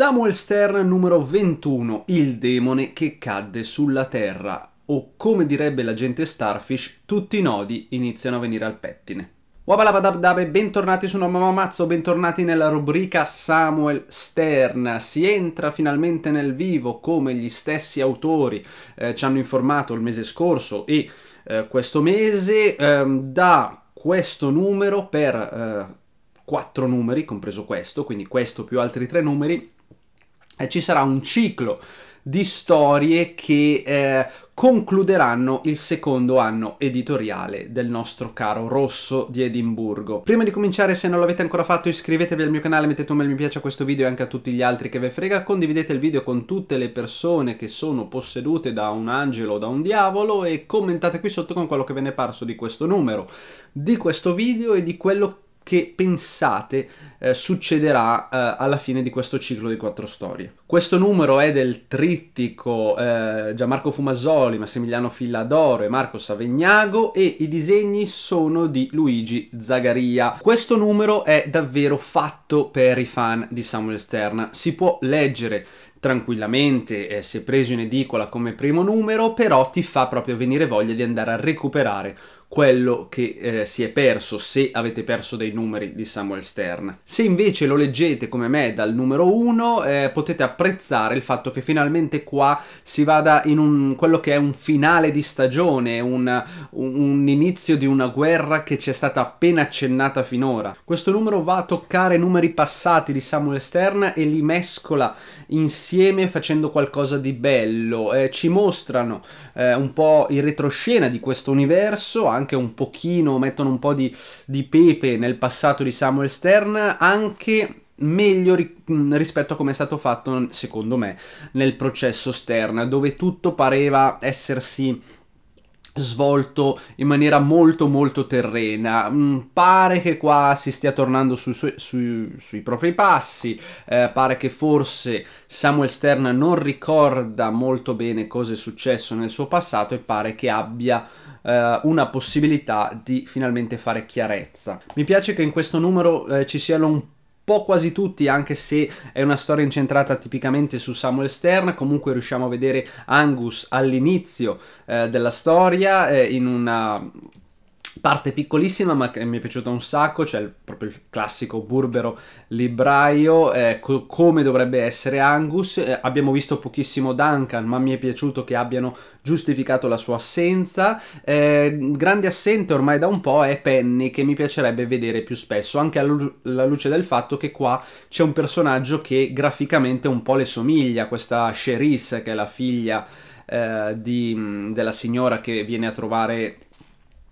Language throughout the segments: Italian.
Samuel Stern numero 21, il demone che cadde sulla Terra, o come direbbe la gente Starfish, tutti i nodi iniziano a venire al pettine. Wabalabadabdabe, bentornati su No Mamma Mazzo, bentornati nella rubrica Samuel Stern. Si entra finalmente nel vivo come gli stessi autori eh, ci hanno informato il mese scorso e eh, questo mese eh, da questo numero per... 4 eh, numeri, compreso questo, quindi questo più altri 3 numeri, eh, ci sarà un ciclo di storie che eh, concluderanno il secondo anno editoriale del nostro caro Rosso di Edimburgo. Prima di cominciare, se non l'avete ancora fatto, iscrivetevi al mio canale, mettete un bel mi piace a questo video e anche a tutti gli altri che ve frega, condividete il video con tutte le persone che sono possedute da un angelo o da un diavolo e commentate qui sotto con quello che ve ne è parso di questo numero, di questo video e di quello che che pensate eh, succederà eh, alla fine di questo ciclo di quattro storie. Questo numero è del trittico eh, Gianmarco Fumasoli, Massimiliano Filladoro e Marco Savegnago e i disegni sono di Luigi Zagaria. Questo numero è davvero fatto per i fan di Samuel Stern, si può leggere tranquillamente eh, se preso in edicola come primo numero, però ti fa proprio venire voglia di andare a recuperare quello che eh, si è perso se avete perso dei numeri di Samuel Stern. Se invece lo leggete come me dal numero 1 eh, potete apprezzare il fatto che finalmente qua si vada in un, quello che è un finale di stagione, un, un inizio di una guerra che ci è stata appena accennata finora. Questo numero va a toccare numeri passati di Samuel Stern e li mescola insieme facendo qualcosa di bello. Eh, ci mostrano eh, un po' il retroscena di questo universo, anche un pochino, mettono un po' di, di pepe nel passato di Samuel Stern, anche meglio ri rispetto a come è stato fatto, secondo me, nel processo Stern, dove tutto pareva essersi svolto in maniera molto molto terrena mm, pare che qua si stia tornando su, su, su, sui propri passi eh, pare che forse Samuel Stern non ricorda molto bene cosa è successo nel suo passato e pare che abbia eh, una possibilità di finalmente fare chiarezza mi piace che in questo numero eh, ci siano un po' quasi tutti, anche se è una storia incentrata tipicamente su Samuel Stern, comunque riusciamo a vedere Angus all'inizio eh, della storia eh, in una Parte piccolissima ma che mi è piaciuta un sacco, cioè il, proprio il classico burbero libraio, eh, co come dovrebbe essere Angus. Eh, abbiamo visto pochissimo Duncan, ma mi è piaciuto che abbiano giustificato la sua assenza. Eh, grande assente ormai da un po' è Penny, che mi piacerebbe vedere più spesso, anche alla luce del fatto che qua c'è un personaggio che graficamente un po' le somiglia, questa Cherise, che è la figlia eh, di, della signora che viene a trovare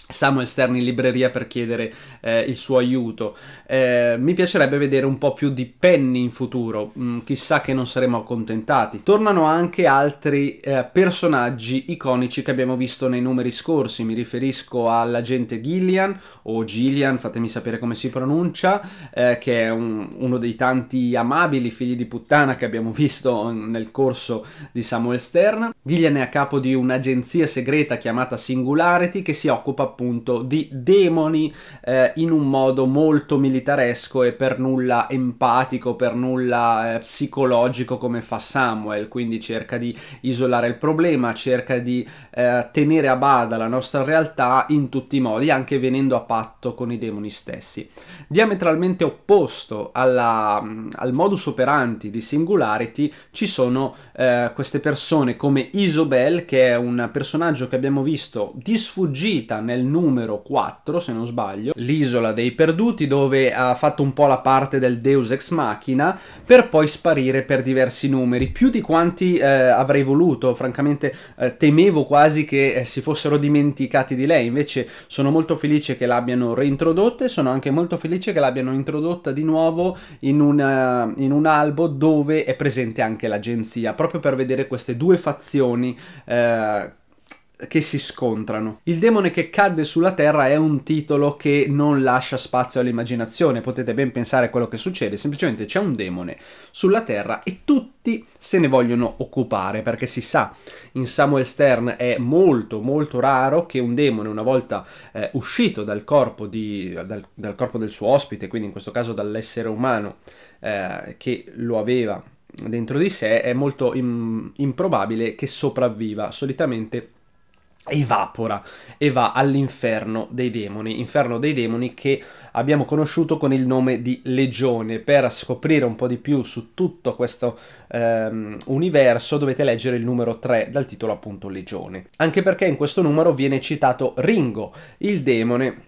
Samuel Stern in libreria per chiedere eh, il suo aiuto. Eh, mi piacerebbe vedere un po' più di Penny in futuro, mm, chissà che non saremo accontentati. Tornano anche altri eh, personaggi iconici che abbiamo visto nei numeri scorsi, mi riferisco all'agente Gillian o Gillian, fatemi sapere come si pronuncia, eh, che è un, uno dei tanti amabili figli di puttana che abbiamo visto nel corso di Samuel Stern. Gillian è a capo di un'agenzia segreta chiamata Singularity che si occupa appunto di demoni eh, in un modo molto militaresco e per nulla empatico, per nulla eh, psicologico come fa Samuel, quindi cerca di isolare il problema, cerca di eh, tenere a bada la nostra realtà in tutti i modi, anche venendo a patto con i demoni stessi. Diametralmente opposto alla, mm, al modus operandi di Singularity ci sono eh, queste persone come Isobel, che è un personaggio che abbiamo visto di sfuggita nel numero 4, se non sbaglio, l'isola dei perduti, dove ha fatto un po' la parte del Deus Ex Machina, per poi sparire per diversi numeri, più di quanti eh, avrei voluto, francamente eh, temevo quasi che eh, si fossero dimenticati di lei, invece sono molto felice che l'abbiano reintrodotta e sono anche molto felice che l'abbiano introdotta di nuovo in, una, eh, in, un albo dove è presente anche l'agenzia, proprio per vedere queste due fazioni eh, che si scontrano. Il demone che cadde sulla terra è un titolo che non lascia spazio all'immaginazione, potete ben pensare a quello che succede, semplicemente c'è un demone sulla terra e tutti se ne vogliono occupare, perché si sa, in Samuel Stern è molto molto raro che un demone una volta eh, uscito dal corpo, di, dal, dal corpo, del suo ospite, quindi in questo caso dall'essere umano eh, che lo aveva dentro di sé, è molto im improbabile che sopravviva, solitamente evapora e va all'inferno dei demoni, inferno dei demoni che abbiamo conosciuto con il nome di Legione. Per scoprire un po' di più su tutto questo ehm, universo dovete leggere il numero 3 dal titolo appunto Legione, anche perché in questo numero viene citato Ringo, il demone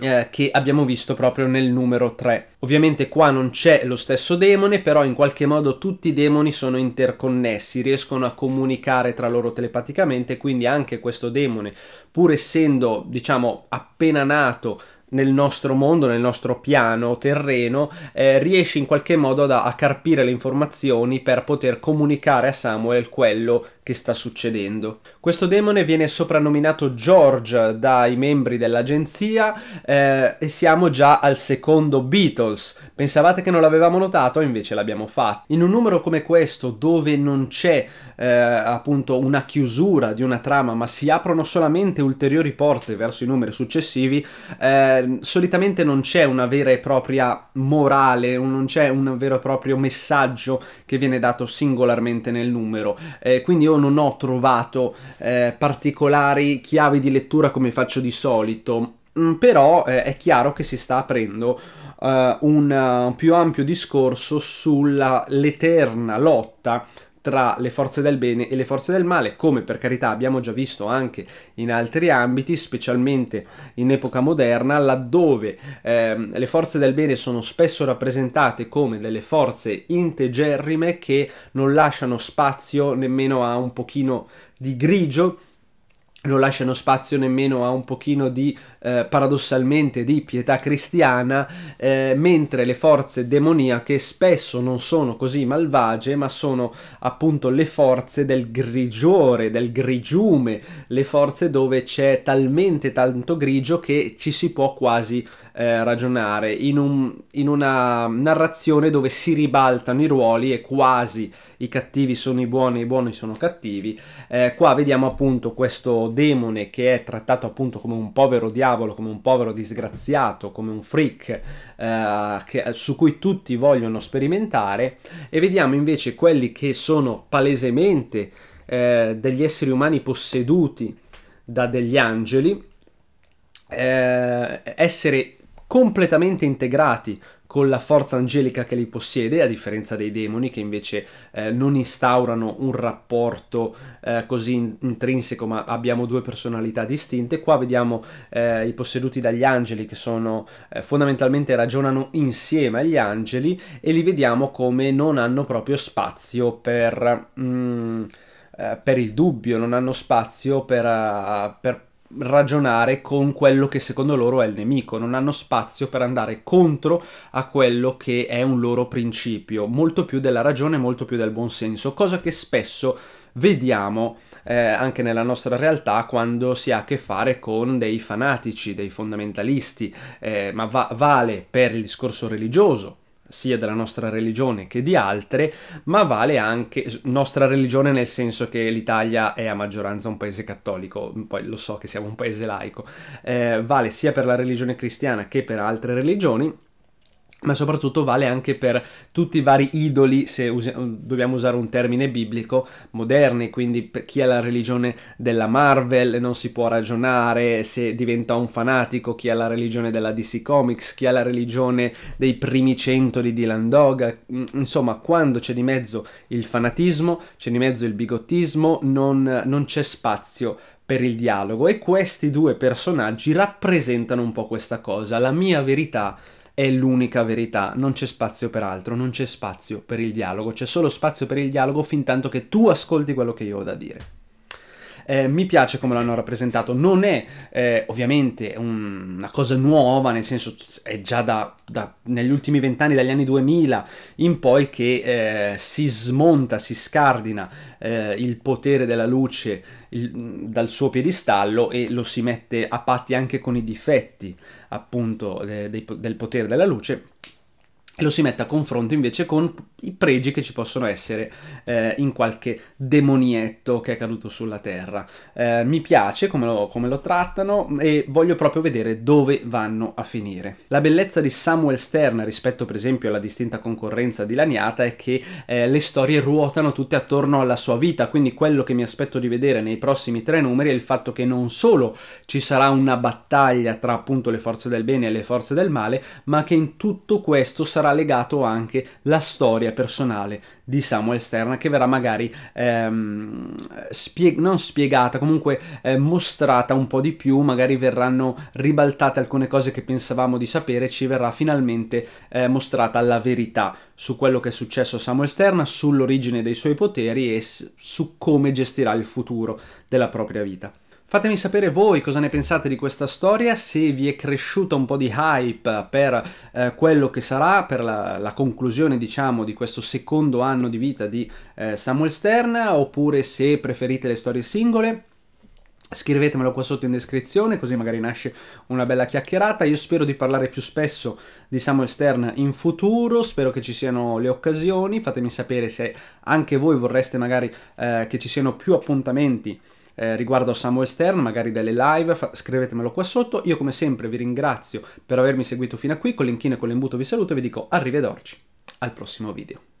eh, che abbiamo visto proprio nel numero 3. Ovviamente qua non c'è lo stesso demone, però in qualche modo tutti i demoni sono interconnessi, riescono a comunicare tra loro telepaticamente, quindi anche questo demone, pur essendo, diciamo, appena nato nel nostro mondo, nel nostro piano terreno, eh, riesce in qualche modo ad, a carpire le informazioni per poter comunicare a Samuel quello che sta succedendo. Questo demone viene soprannominato George dai membri dell'agenzia eh, e siamo già al secondo Beatles. Pensavate che non l'avevamo notato, invece l'abbiamo fatto. In un numero come questo, dove non c'è eh, appunto una chiusura di una trama, ma si aprono solamente ulteriori porte verso i numeri successivi, eh, solitamente non c'è una vera e propria morale, non c'è un vero e proprio messaggio che viene dato singolarmente nel numero. Eh, quindi io non ho trovato eh, particolari chiavi di lettura come faccio di solito, mm, però eh, è chiaro che si sta aprendo eh, un uh, più ampio discorso sulla l'eterna lotta tra le forze del bene e le forze del male, come per carità abbiamo già visto anche in altri ambiti, specialmente in epoca moderna, laddove ehm, le forze del bene sono spesso rappresentate come delle forze integerrime che non lasciano spazio nemmeno a un pochino di grigio non lasciano spazio nemmeno a un pochino di eh, paradossalmente di pietà cristiana, eh, mentre le forze demoniache spesso non sono così malvagie, ma sono appunto le forze del grigiore, del grigiume, le forze dove c'è talmente tanto grigio che ci si può quasi eh, ragionare in, un, in una narrazione dove si ribaltano i ruoli e quasi i cattivi sono i buoni e i buoni sono cattivi. Eh, qua vediamo appunto questo demone che è trattato appunto come un povero diavolo, come un povero disgraziato, come un freak eh, che, eh, su cui tutti vogliono sperimentare e vediamo invece quelli che sono palesemente eh, degli esseri umani posseduti da degli angeli eh, essere completamente integrati con la forza angelica che li possiede, a differenza dei demoni che invece eh, non instaurano un rapporto eh, così intrinseco, ma abbiamo due personalità distinte. Qua vediamo eh, i posseduti dagli angeli che sono eh, fondamentalmente ragionano insieme agli angeli e li vediamo come non hanno proprio spazio per... Mm, eh, per il dubbio, non hanno spazio per, eh, per ragionare con quello che secondo loro è il nemico, non hanno spazio per andare contro a quello che è un loro principio, molto più della ragione, molto più del buonsenso, cosa che spesso vediamo eh, anche nella nostra realtà quando si ha a che fare con dei fanatici, dei fondamentalisti, eh, ma va- vale per il discorso religioso, sia della nostra religione che di altre, ma vale anche nostra religione nel senso che l'Italia è a maggioranza un paese cattolico, poi lo so che siamo un paese laico, eh, vale sia per la religione cristiana che per altre religioni ma soprattutto vale anche per tutti i vari idoli, se us- dobbiamo usare un termine biblico, moderni, quindi per chi ha la religione della Marvel non si può ragionare se diventa un fanatico, chi ha la religione della DC Comics, chi ha la religione dei primi cento di Dylan Doga, mm, insomma quando c'è di mezzo il fanatismo, c'è di mezzo il bigottismo, non, non c'è spazio per il dialogo e questi due personaggi rappresentano un po' questa cosa, la mia verità è l'unica verità, non c'è spazio per altro, non c'è spazio per il dialogo, c'è solo spazio per il dialogo fin tanto che tu ascolti quello che io ho da dire eh, mi piace come l'hanno rappresentato. Non è eh, ovviamente un, una cosa nuova, nel senso è già da, da negli ultimi vent'anni, dagli anni 2000 in poi, che eh, si smonta, si scardina eh, il potere della luce il, dal suo piedistallo e lo si mette a patti anche con i difetti appunto de, de, del potere della luce lo si mette a confronto invece con i pregi che ci possono essere eh, in qualche demonietto che è caduto sulla terra. Eh, mi piace come lo, come lo, trattano e voglio proprio vedere dove vanno a finire. La bellezza di Samuel Stern rispetto per esempio alla distinta concorrenza di Laniata è che eh, le storie ruotano tutte attorno alla sua vita, quindi quello che mi aspetto di vedere nei prossimi tre numeri è il fatto che non solo ci sarà una battaglia tra appunto le forze del bene e le forze del male, ma che in tutto questo sarà sarà legato anche la storia personale di Samuel Stern che verrà magari ehm, spie non spiegata, comunque eh, mostrata un po' di più, magari verranno ribaltate alcune cose che pensavamo di sapere, ci verrà finalmente eh, mostrata la verità su quello che è successo a Samuel Stern, sull'origine dei suoi poteri e su come gestirà il futuro della propria vita. Fatemi sapere voi cosa ne pensate di questa storia, se vi è cresciuto un po' di hype per eh, quello che sarà, per la, la, conclusione diciamo di questo secondo anno di vita di eh, Samuel Stern, oppure se preferite le storie singole. Scrivetemelo qua sotto in descrizione così magari nasce una bella chiacchierata. Io spero di parlare più spesso di Samuel Stern in futuro, spero che ci siano le occasioni, fatemi sapere se anche voi vorreste magari eh, che ci siano più appuntamenti eh, riguardo Samuel Stern, magari delle live, scrivetemelo qua sotto. Io come sempre vi ringrazio per avermi seguito fino a qui, con l'inchino e con l'imbuto vi saluto e vi dico arrivederci al prossimo video.